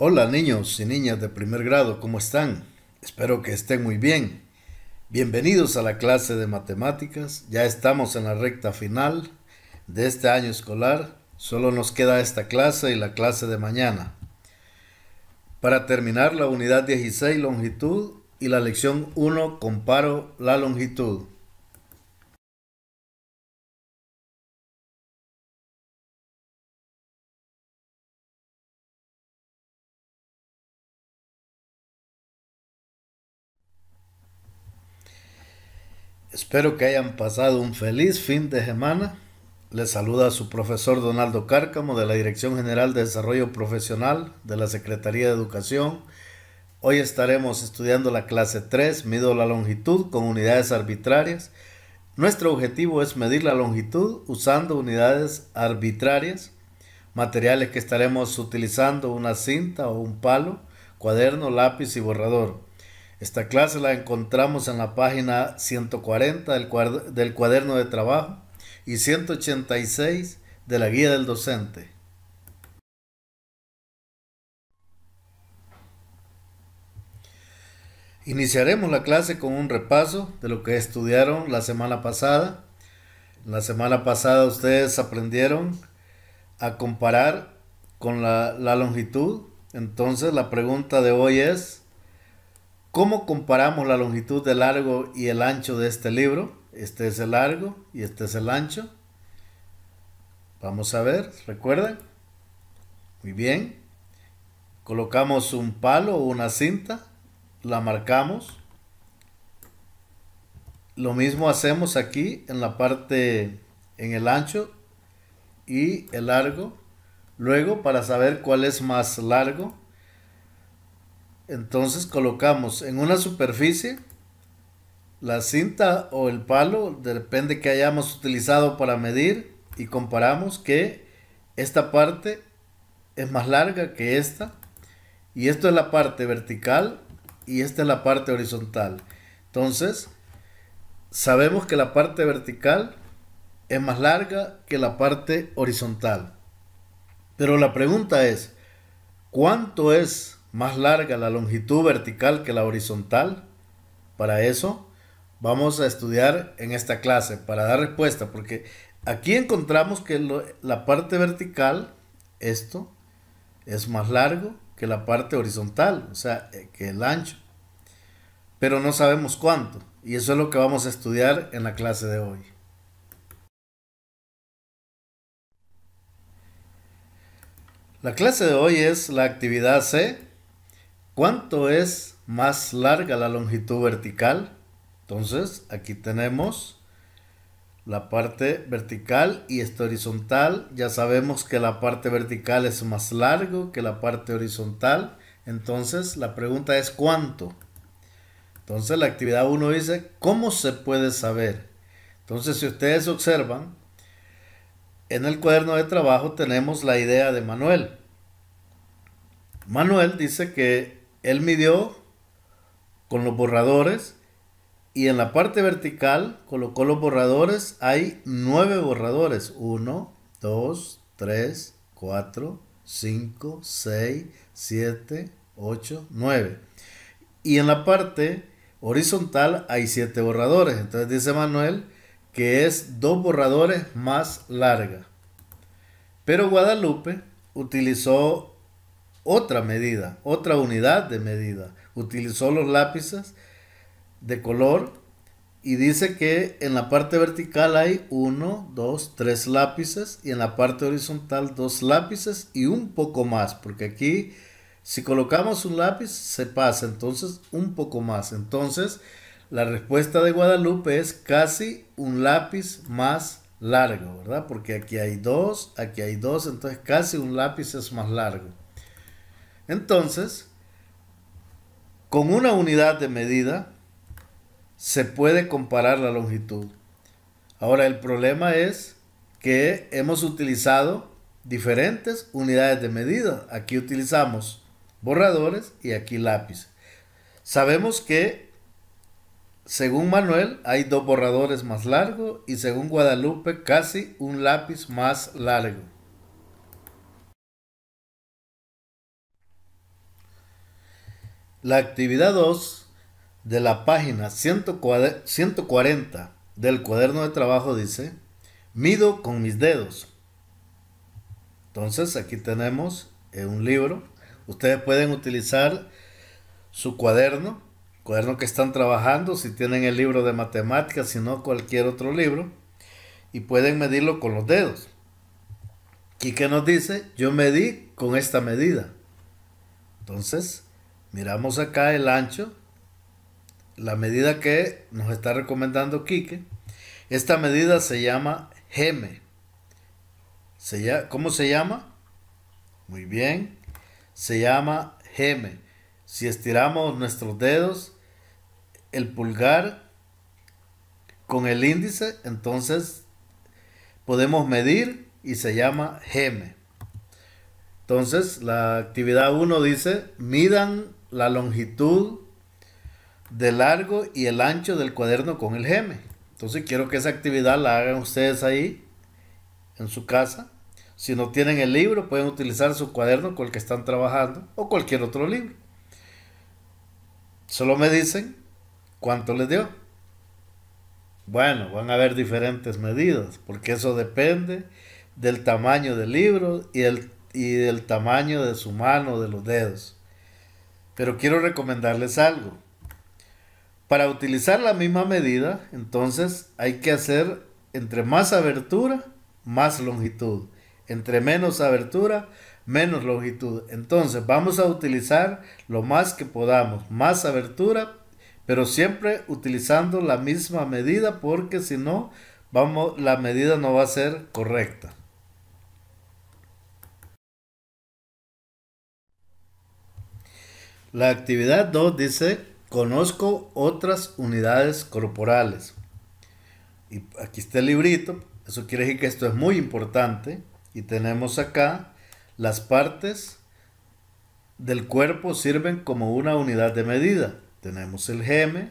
Hola niños y niñas de primer grado, ¿cómo están? Espero que estén muy bien. Bienvenidos a la clase de matemáticas. Ya estamos en la recta final de este año escolar. Solo nos queda esta clase y la clase de mañana. Para terminar la unidad 16 longitud y la lección 1 comparo la longitud. Espero que hayan pasado un feliz fin de semana. Les saluda su profesor Donaldo Cárcamo de la Dirección General de Desarrollo Profesional de la Secretaría de Educación. Hoy estaremos estudiando la clase 3, mido la longitud con unidades arbitrarias. Nuestro objetivo es medir la longitud usando unidades arbitrarias, materiales que estaremos utilizando una cinta o un palo, cuaderno, lápiz y borrador. Esta clase la encontramos en la página 140 del, cuaderno de trabajo y 186 de la guía del docente. Iniciaremos la clase con un repaso de lo que estudiaron la semana pasada. La semana pasada ustedes aprendieron a comparar con la longitud. Entonces la pregunta de hoy es, ¿Cómo comparamos la longitud del largo y el ancho de este libro? Este es el largo y este es el ancho. Vamos a ver, recuerden Muy bien. Colocamos un palo o una cinta, la marcamos. Lo mismo hacemos aquí en la parte, en el ancho y el largo. Luego, para saber cuál es más largo, entonces colocamos en una superficie la cinta o el palo, depende que hayamos utilizado para medir y comparamos que esta parte es más larga que esta y esto es la parte vertical y esta es la parte horizontal. Entonces, sabemos que la parte vertical es más larga que la parte horizontal. Pero la pregunta es, ¿cuánto es más larga la longitud vertical que la horizontal? Para eso vamos a estudiar en esta clase, para dar respuesta, porque aquí encontramos que la parte vertical, esto, es más largo que la parte horizontal, o sea, eh, que el ancho. Pero no sabemos cuánto, y eso es lo que vamos a estudiar en la clase de hoy. La clase de hoy es la actividad C ¿Cuánto es más larga la longitud vertical? Entonces, aquí tenemos la parte vertical y esta horizontal. Ya sabemos que la parte vertical es más largo que la parte horizontal. Entonces, la pregunta es ¿cuánto? Entonces, la actividad 1 dice, ¿cómo se puede saber? Entonces, si ustedes observan, en el cuaderno de trabajo tenemos la idea de Manuel. Manuel dice que él midió con los borradores y en la parte vertical colocó los borradores. Hay nueve borradores: 1, 2, 3, 4, 5, 6, 7, 8, 9. Y en la parte horizontal hay siete borradores. Entonces dice Manuel que es dos borradores más larga. Pero Guadalupe utilizó otra medida, otra unidad de medida. Utilizó los lápices de color y dice que en la parte vertical hay uno, dos, tres lápices y en la parte horizontal dos lápices y un poco más, porque aquí si colocamos un lápiz se pasa, entonces un poco más. Entonces la respuesta de Guadalupe es casi un lápiz más largo, ¿verdad? Porque aquí hay dos, aquí hay dos, entonces casi un lápiz es más largo. Entonces, con una unidad de medida se puede comparar la longitud. Ahora, el problema es que hemos utilizado diferentes unidades de medida. Aquí utilizamos borradores y aquí lápiz. Sabemos que, según Manuel, hay dos borradores más largos y según Guadalupe, casi un lápiz más largo. La actividad 2 de la página 140 del cuaderno de trabajo dice, mido con mis dedos. Entonces aquí tenemos un libro. Ustedes pueden utilizar su cuaderno, cuaderno que están trabajando, si tienen el libro de matemáticas, si no cualquier otro libro, y pueden medirlo con los dedos. ¿Y qué nos dice? Yo medí con esta medida. Entonces, miramos acá el ancho, la medida que nos está recomendando Quique. Esta medida se llama GEME. ¿Cómo se llama? Muy bien. Se llama GEME. Si estiramos nuestros dedos, el pulgar con el índice, entonces podemos medir y se llama GEME. Entonces, la actividad 1 dice, midan la longitud de largo y el ancho del cuaderno con el GM. Entonces quiero que esa actividad la hagan ustedes ahí, en su casa. Si no tienen el libro, pueden utilizar su cuaderno con el que están trabajando o cualquier otro libro. Solo me dicen cuánto les dio. Bueno, van a haber diferentes medidas, porque eso depende del tamaño del libro y, el, y del tamaño de su mano, de los dedos. Pero quiero recomendarles algo. Para utilizar la misma medida, entonces hay que hacer entre más abertura, más longitud. Entre menos abertura, menos longitud. Entonces vamos a utilizar lo más que podamos, más abertura, pero siempre utilizando la misma medida porque si no, la medida no va a ser correcta. La actividad 2 dice, conozco otras unidades corporales. Y aquí está el librito, eso quiere decir que esto es muy importante. Y tenemos acá las partes del cuerpo sirven como una unidad de medida. Tenemos el geme,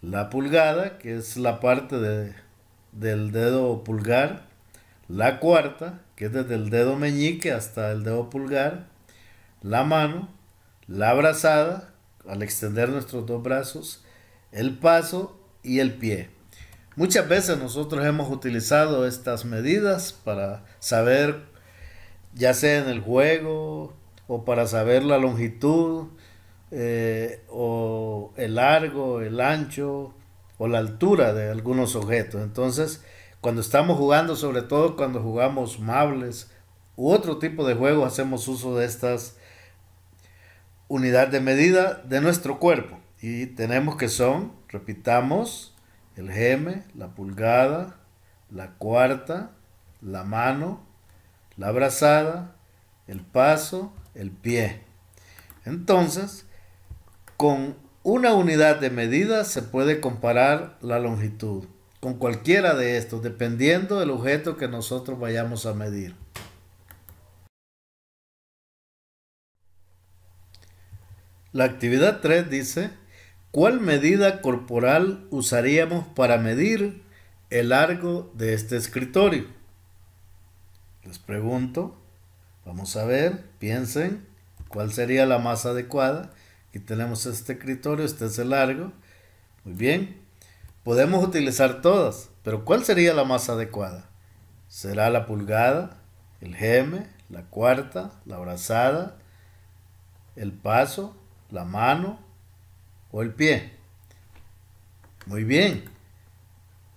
la pulgada, que es la parte de, del dedo pulgar, la cuarta, que es desde el dedo meñique hasta el dedo pulgar, la mano, la abrazada, al extender nuestros dos brazos, el paso y el pie. Muchas veces nosotros hemos utilizado estas medidas para saber, ya sea en el juego o para saber la longitud eh, o el largo, el ancho o la altura de algunos objetos. Entonces, cuando estamos jugando, sobre todo cuando jugamos mables u otro tipo de juego, hacemos uso de estas unidad de medida de nuestro cuerpo. Y tenemos que son, repitamos, el geme, la pulgada, la cuarta, la mano, la brazada, el paso, el pie. Entonces, con una unidad de medida se puede comparar la longitud con cualquiera de estos, dependiendo del objeto que nosotros vayamos a medir. La actividad 3 dice, ¿cuál medida corporal usaríamos para medir el largo de este escritorio? Les pregunto, vamos a ver, piensen cuál sería la más adecuada. Aquí tenemos este escritorio, este es el largo. Muy bien, podemos utilizar todas, pero ¿cuál sería la más adecuada? ¿Será la pulgada, el geme, la cuarta, la brazada, el paso la mano o el pie. Muy bien.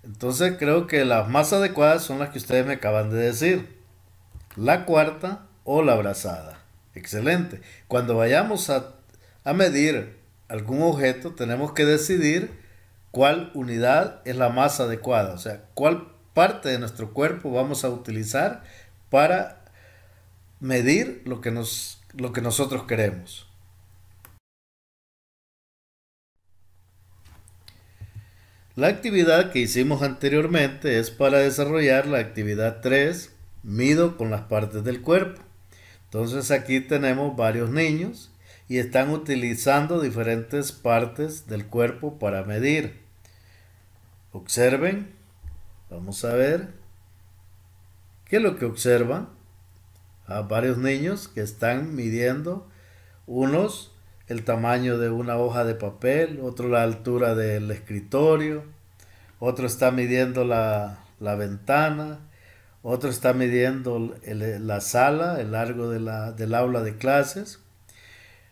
Entonces creo que las más adecuadas son las que ustedes me acaban de decir. La cuarta o la abrazada, Excelente. Cuando vayamos a, medir algún objeto, tenemos que decidir cuál unidad es la más adecuada. O sea, cuál parte de nuestro cuerpo vamos a utilizar para medir lo que, lo que nosotros queremos. La actividad que hicimos anteriormente es para desarrollar la actividad 3, mido con las partes del cuerpo. Entonces aquí tenemos varios niños y están utilizando diferentes partes del cuerpo para medir. Observen, vamos a ver, ¿qué es lo que observan? A ah, varios niños que están midiendo unos el tamaño de una hoja de papel, otro la altura del escritorio, otro está midiendo la, ventana, otro está midiendo la sala, el largo de del aula de clases.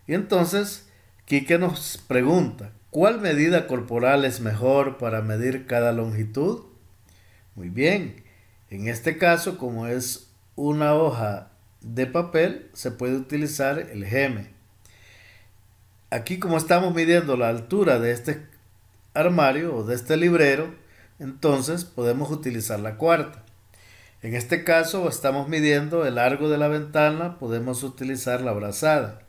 Y entonces, Kike nos pregunta, ¿cuál medida corporal es mejor para medir cada longitud? Muy bien, en este caso, como es una hoja de papel, se puede utilizar el geme aquí como estamos midiendo la altura de este armario o de este librero, entonces podemos utilizar la cuarta. En este caso estamos midiendo el largo de la ventana, podemos utilizar la brazada.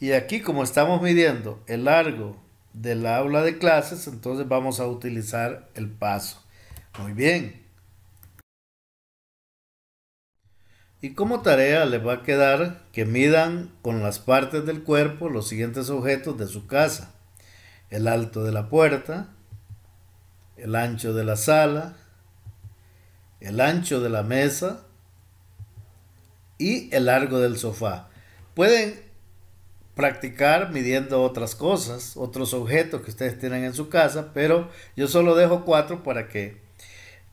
Y aquí como estamos midiendo el largo del aula de clases, entonces vamos a utilizar el paso. Muy bien. Y como tarea les va a quedar que midan con las partes del cuerpo los siguientes objetos de su casa. El alto de la puerta, el ancho de la sala, el ancho de la mesa y el largo del sofá. Pueden practicar midiendo otras cosas, otros objetos que ustedes tienen en su casa, pero yo solo dejo cuatro para que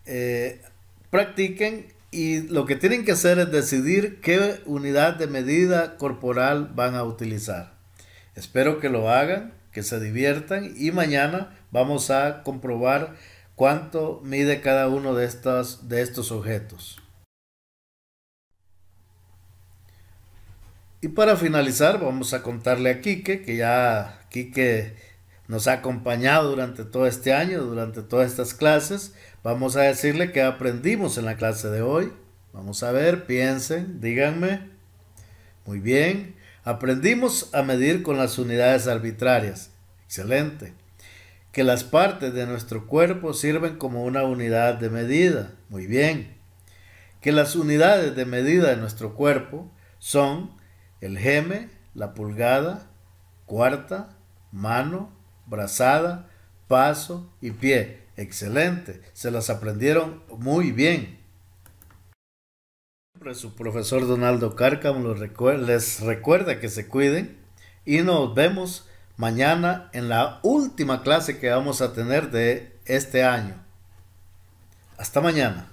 eh, practiquen y lo que tienen que hacer es decidir qué unidad de medida corporal van a utilizar. Espero que lo hagan, que se diviertan y mañana vamos a comprobar cuánto mide cada uno de, de estos objetos. Y para finalizar vamos a contarle a Quique, que ya Quique nos ha acompañado durante todo este año, durante todas estas clases, Vamos a decirle que aprendimos en la clase de hoy. Vamos a ver, piensen, díganme. Muy bien, aprendimos a medir con las unidades arbitrarias. Excelente. Que las partes de nuestro cuerpo sirven como una unidad de medida. Muy bien. Que las unidades de medida de nuestro cuerpo son el geme, la pulgada, cuarta, mano, brazada, paso y pie. Excelente, se las aprendieron muy bien. Su profesor Donaldo Carcam les recuerda que se cuiden y nos vemos mañana en la última clase que vamos a tener de este año. Hasta mañana.